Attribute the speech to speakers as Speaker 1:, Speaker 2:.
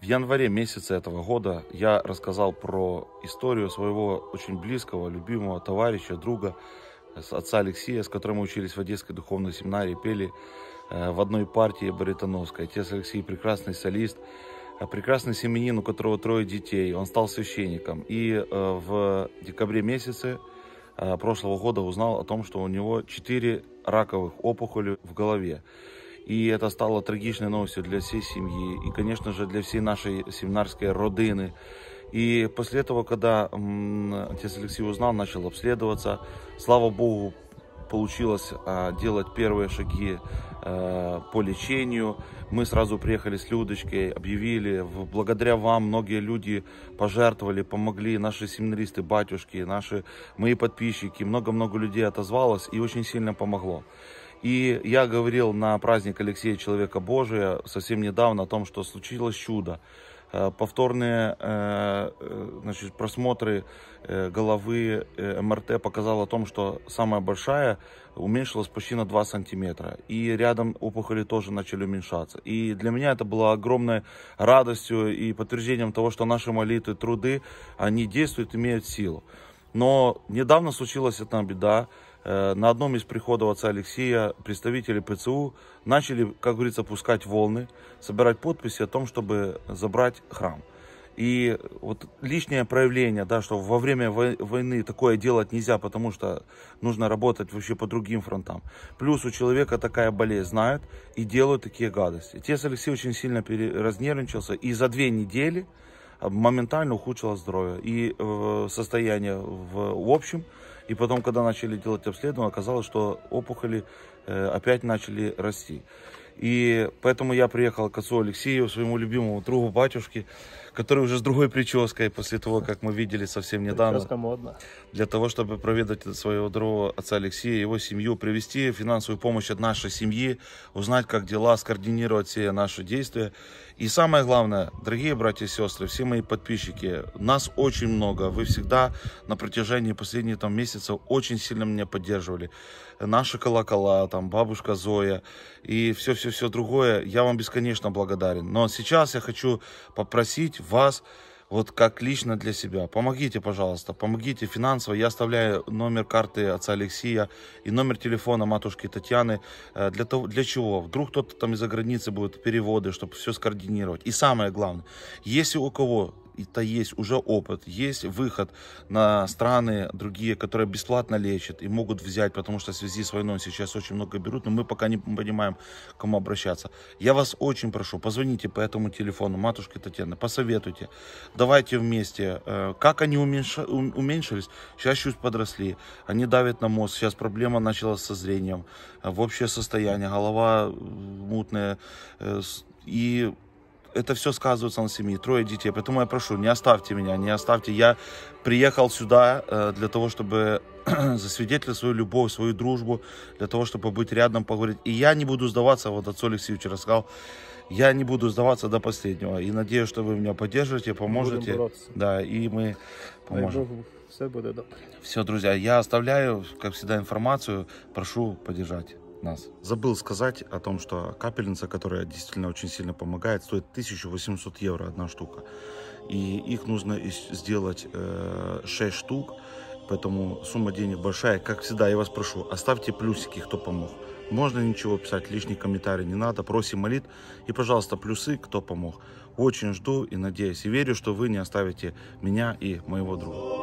Speaker 1: В январе месяце этого года я рассказал про историю своего очень близкого, любимого товарища, друга, э, отца Алексея, с которым мы учились в Одесской духовной семинарии, пели э, в одной партии баритоновской. Отец Алексей прекрасный солист, э, прекрасный семенин, у которого трое детей. Он стал священником. И в декабре месяце прошлого года узнал о том, что у него четыре раковых опухоли в голове. И это стало трагичной новостью для всей семьи и, конечно же, для всей нашей семинарской родины. И после этого, когда отец Алексей узнал, начал обследоваться, слава Богу, получилось а, делать первые шаги а, по лечению. Мы сразу приехали с Людочкой, объявили, благодаря вам многие люди пожертвовали, помогли, наши семинаристы, батюшки, наши, мои подписчики, много-много людей отозвалось и очень сильно помогло. И я говорил на праздник Алексея Человека Божия совсем недавно о том, что случилось чудо. Э, повторные э, э, значит, просмотры головы МРТ показал о том, что самая большая уменьшилась почти на 2 сантиметра. И рядом опухоли тоже начали уменьшаться. И для меня это было огромной радостью и подтверждением того, что наши молитвы, труды, они действуют, имеют силу. Но недавно случилась одна беда. Э, на одном из приходов отца Алексея представители ПЦУ начали, как говорится, пускать волны, собирать подписи о том, чтобы забрать храм. И вот лишнее проявление, да, что во время войны такое делать нельзя, потому что нужно работать вообще по другим фронтам. Плюс у человека такая болезнь знают и делают такие гадости. Отец Алексей очень сильно разнервничался и за две недели э, моментально ухудшило здоровье и э, состояние в общем. И потом, когда начали делать обследование, оказалось, что опухоли э, опять начали расти. И поэтому я приехал к отцу Алексею, своему любимому другу батюшке, который уже с другой прической, после того, как мы видели совсем недавно. Прическа модно. Для того, чтобы проведать своего друга отца Алексея, его семью, привести финансовую помощь от нашей семьи, узнать, как дела, скоординировать все наши действия. И самое главное, дорогие братья и сестры, все мои подписчики, нас очень много. Вы всегда на протяжении последних там, месяцев очень сильно меня поддерживали. Наши колокола, там, бабушка Зоя и все-все все другое, я вам бесконечно благодарен. Но сейчас я хочу попросить вас, вот как лично для себя, помогите, пожалуйста, помогите финансово. Я оставляю номер карты отца Алексея и номер телефона матушки Татьяны. Э, для, того, для чего? Вдруг кто-то там из-за границы будет переводы, чтобы все скоординировать. И самое главное, если у кого это есть уже опыт, есть выход на страны другие, которые бесплатно лечат и могут взять, потому что в связи с войной сейчас очень много берут, но мы пока не понимаем, к кому обращаться. Я вас очень прошу, позвоните по этому телефону матушке Татьяна, посоветуйте. Давайте вместе. Э, как они уменьшились? Сейчас чуть подросли. Они давят на мозг. Сейчас проблема началась со зрением. Э, в общее состояние. Голова мутная. Э, и это все сказывается на семье, трое детей. Поэтому я прошу, не оставьте меня, не оставьте. Я приехал сюда э, для того, чтобы засвидетельствовать свою любовь, свою дружбу, для того, чтобы быть рядом, поговорить. И я не буду сдаваться, вот отцу Алексею вчера сказал, я не буду сдаваться до последнего. И надеюсь, что вы меня поддержите, поможете. Да, и мы поможем. все будет добре. Все, друзья, я оставляю, как всегда, информацию. Прошу поддержать нас. Забыл сказать о том, что капельница, которая действительно очень сильно помогает, стоит 1800 евро одна штука. И их нужно сделать э, 6 штук, поэтому сумма денег большая. Как всегда, я вас прошу, оставьте плюсики, кто помог. Можно ничего писать, лишний комментарий не надо, просим молит. И, пожалуйста, плюсы, кто помог. Очень жду и надеюсь, и верю, что вы не оставите меня и моего друга.